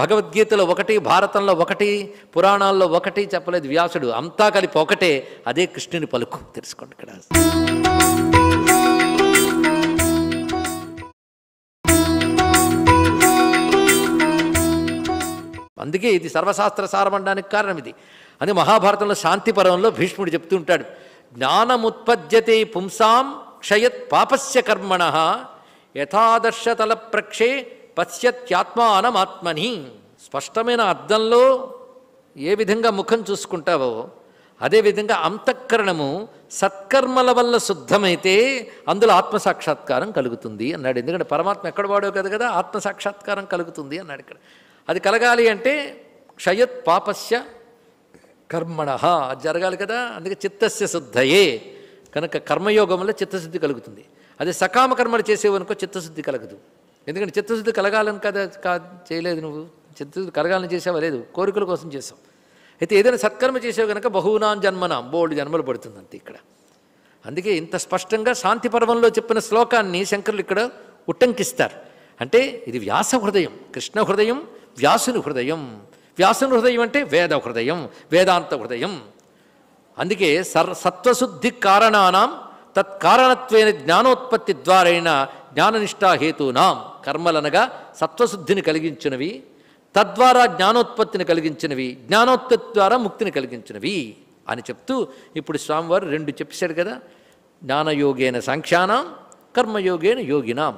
భగవద్గీతలో ఒకటి భారతంలో ఒకటి పురాణాల్లో ఒకటి చెప్పలేదు వ్యాసుడు అంతా కలిపి ఒకటే అదే కృష్ణుని పలుకు తెలుసుకోండి ఇక్కడ అందుకే ఇది సర్వశాస్త్ర సారమండడానికి కారణం ఇది అని మహాభారతంలో శాంతి పర్వంలో భీష్ముడు చెప్తుంటాడు జ్ఞానముత్పద్యతే పుంసాం క్షయత్ పాపస్య కర్మణ యథాదర్శతల ప్రక్షే పశ్యత్యాత్మానమాత్మని స్పష్టమైన అర్థంలో ఏ విధంగా ముఖం చూసుకుంటావో అదేవిధంగా అంతఃకరణము సత్కర్మల వల్ల శుద్ధమైతే అందులో ఆత్మసాక్షాత్కారం కలుగుతుంది అన్నాడు ఎందుకంటే పరమాత్మ ఎక్కడ వాడో కదా కదా ఆత్మసాక్షాత్కారం కలుగుతుంది అన్నాడు ఇక్కడ అది కలగాలి అంటే క్షయత్ పాపస్య కర్మణ అది జరగాలి కదా అందుకే చిత్తస్య శుద్ధయే కనుక కర్మయోగం వల్ల చిత్తశుద్ధి కలుగుతుంది అదే సకామ కర్మలు చేసేవనుకో చిత్తశుద్ధి కలగదు ఎందుకంటే చిత్తశుద్ధి కలగాలని కదా కా చేయలేదు నువ్వు చిత్తశుద్ధి కలగాలని చేసావా లేదు కోరికల కోసం చేసావు అయితే ఏదైనా సత్కర్మ చేసావు కనుక బహునాం జన్మనాం బోల్డ్ జన్మలు పడుతుంది అంతే ఇక్కడ అందుకే ఇంత స్పష్టంగా శాంతి పర్వంలో చెప్పిన శ్లోకాన్ని శంకరులు ఇక్కడ ఉట్టంకిస్తారు అంటే ఇది వ్యాస హృదయం కృష్ణ హృదయం వ్యాసుని హృదయం వ్యాసుని హృదయం అంటే వేద హృదయం వేదాంత హృదయం అందుకే సర్ సత్వశుద్ధి కారణానం తత్కారణత్వైన జ్ఞానోత్పత్తి ద్వారైన జ్ఞాననిష్టాహేతూనాం కర్మలనగా సత్వశుద్ధిని కలిగించినవి తద్వారా జ్ఞానోత్పత్తిని కలిగించినవి జ్ఞానోత్పత్తి ద్వారా ముక్తిని కలిగించినవి అని చెప్తూ ఇప్పుడు స్వామివారు రెండు చెప్పేశారు కదా జ్ఞానయోగేన సంఖ్యానాం కర్మయోగేన యోగినాం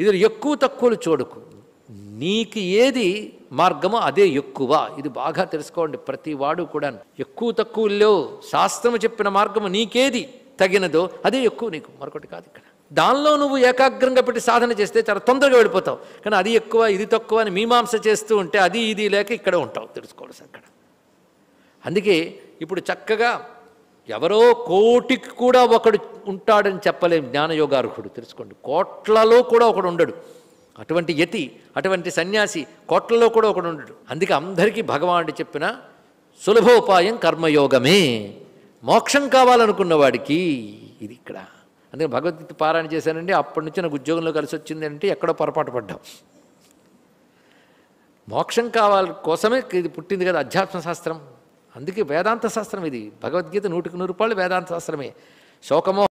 ఇది ఎక్కువ తక్కువలు చూడకు నీకు ఏది మార్గమో అదే ఎక్కువ ఇది బాగా తెలుసుకోండి ప్రతి వాడు కూడా ఎక్కువ తక్కువలో శాస్త్రము చెప్పిన మార్గము నీకేది తగినదో అదే ఎక్కువ నీకు మరొకటి కాదు ఇక్కడ దానిలో నువ్వు ఏకాగ్రంగా పెట్టి సాధన చేస్తే చాలా తొందరగా వెళ్ళిపోతావు కానీ అది ఎక్కువ ఇది తక్కువ అని మీమాంస చేస్తూ ఉంటే అది ఇది లేక ఇక్కడే ఉంటావు తెలుసుకోవాల్సి అక్కడ అందుకే ఇప్పుడు చక్కగా ఎవరో కోటికి కూడా ఒకడు ఉంటాడని చెప్పలేం జ్ఞానయోగార్హుడు తెలుసుకోండి కోట్లలో కూడా ఒకడు ఉండడు అటువంటి యతి అటువంటి సన్యాసి కోట్లలో కూడా ఒకడు ఉండడు అందుకే అందరికీ భగవానుడు చెప్పిన సులభోపాయం కర్మయోగమే మోక్షం కావాలనుకున్న వాడికి ఇది ఇక్కడ అందుకని భగవద్గీత పారాయణ చేశానండి అప్పటి నుంచి నాకు ఉద్యోగంలో కలిసి వచ్చింది అంటే ఎక్కడో పొరపాటు పడ్డాం మోక్షం కావాలి కోసమే ఇది పుట్టింది కదా అధ్యాత్మ శాస్త్రం అందుకే వేదాంత శాస్త్రం ఇది భగవద్గీత నూటికి నూరు రూపాయలు వేదాంత శాస్త్రమే శోకమో